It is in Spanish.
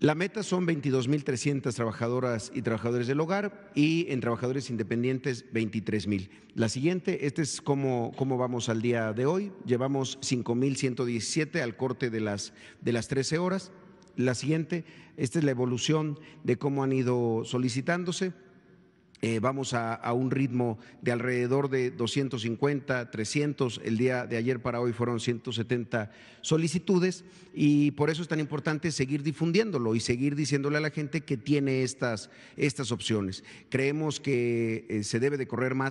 La meta son 22.300 trabajadoras y trabajadores del hogar y en trabajadores independientes 23.000. La siguiente, este es cómo, cómo vamos al día de hoy. Llevamos 5.117 al corte de las, de las 13 horas. La siguiente, esta es la evolución de cómo han ido solicitándose. Eh, vamos a, a, un ritmo de alrededor de 250, 300, el día de ayer para hoy fueron 170 solicitudes y por eso es tan importante seguir difundiéndolo y seguir diciéndole a la gente que tiene estas, estas opciones. Creemos que eh, se debe de correr más.